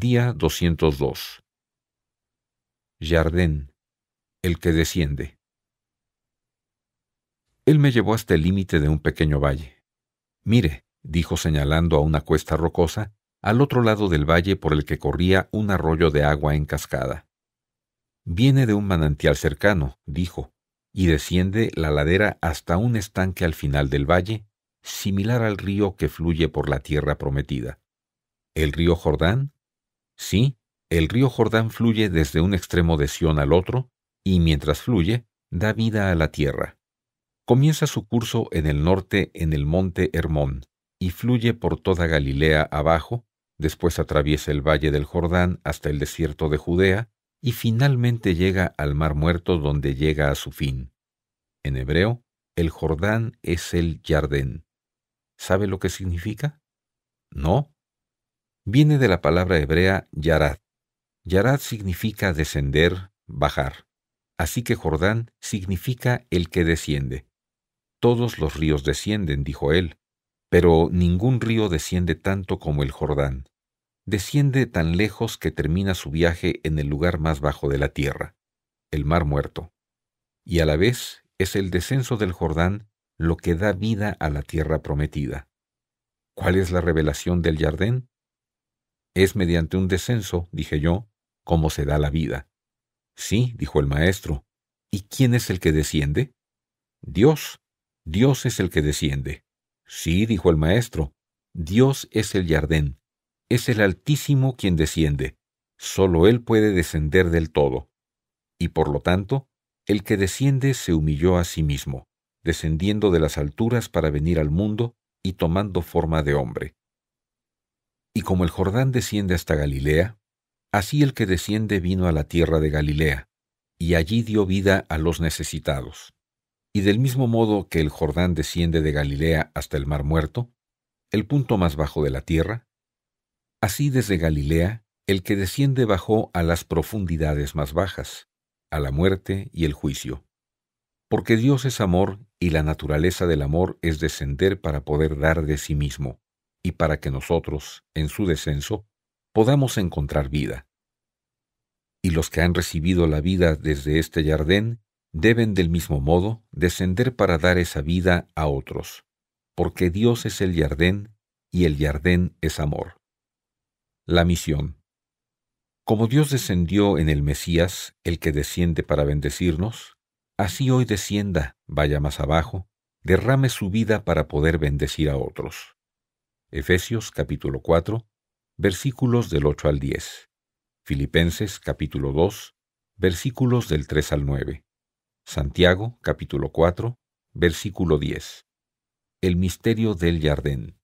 Día 202. Jardín, el que desciende. Él me llevó hasta el límite de un pequeño valle. Mire, dijo señalando a una cuesta rocosa, al otro lado del valle por el que corría un arroyo de agua en cascada. Viene de un manantial cercano, dijo, y desciende la ladera hasta un estanque al final del valle, similar al río que fluye por la tierra prometida. ¿El río Jordán? Sí, el río Jordán fluye desde un extremo de Sión al otro, y mientras fluye, da vida a la tierra. Comienza su curso en el norte en el monte Hermón, y fluye por toda Galilea abajo, después atraviesa el valle del Jordán hasta el desierto de Judea, y finalmente llega al mar muerto donde llega a su fin. En hebreo, el Jordán es el Yardén. ¿Sabe lo que significa? No, viene de la palabra hebrea Yarad. Yarad significa descender, bajar. Así que Jordán significa el que desciende. Todos los ríos descienden, dijo él, pero ningún río desciende tanto como el Jordán. Desciende tan lejos que termina su viaje en el lugar más bajo de la tierra, el mar muerto. Y a la vez es el descenso del Jordán lo que da vida a la tierra prometida. ¿Cuál es la revelación del Jardín? Es mediante un descenso, dije yo, cómo se da la vida. Sí, dijo el maestro. ¿Y quién es el que desciende? Dios. Dios es el que desciende. Sí, dijo el maestro. Dios es el jardín. Es el Altísimo quien desciende. Solo Él puede descender del todo. Y por lo tanto, el que desciende se humilló a sí mismo, descendiendo de las alturas para venir al mundo y tomando forma de hombre. Y como el Jordán desciende hasta Galilea, así el que desciende vino a la tierra de Galilea, y allí dio vida a los necesitados. Y del mismo modo que el Jordán desciende de Galilea hasta el Mar Muerto, el punto más bajo de la tierra, así desde Galilea el que desciende bajó a las profundidades más bajas, a la muerte y el juicio. Porque Dios es amor y la naturaleza del amor es descender para poder dar de sí mismo para que nosotros, en su descenso, podamos encontrar vida. Y los que han recibido la vida desde este jardín deben del mismo modo descender para dar esa vida a otros, porque Dios es el jardín y el jardín es amor. La misión. Como Dios descendió en el Mesías, el que desciende para bendecirnos, así hoy descienda, vaya más abajo, derrame su vida para poder bendecir a otros. Efesios capítulo 4, versículos del 8 al 10. Filipenses capítulo 2, versículos del 3 al 9. Santiago capítulo 4, versículo 10. El misterio del jardín.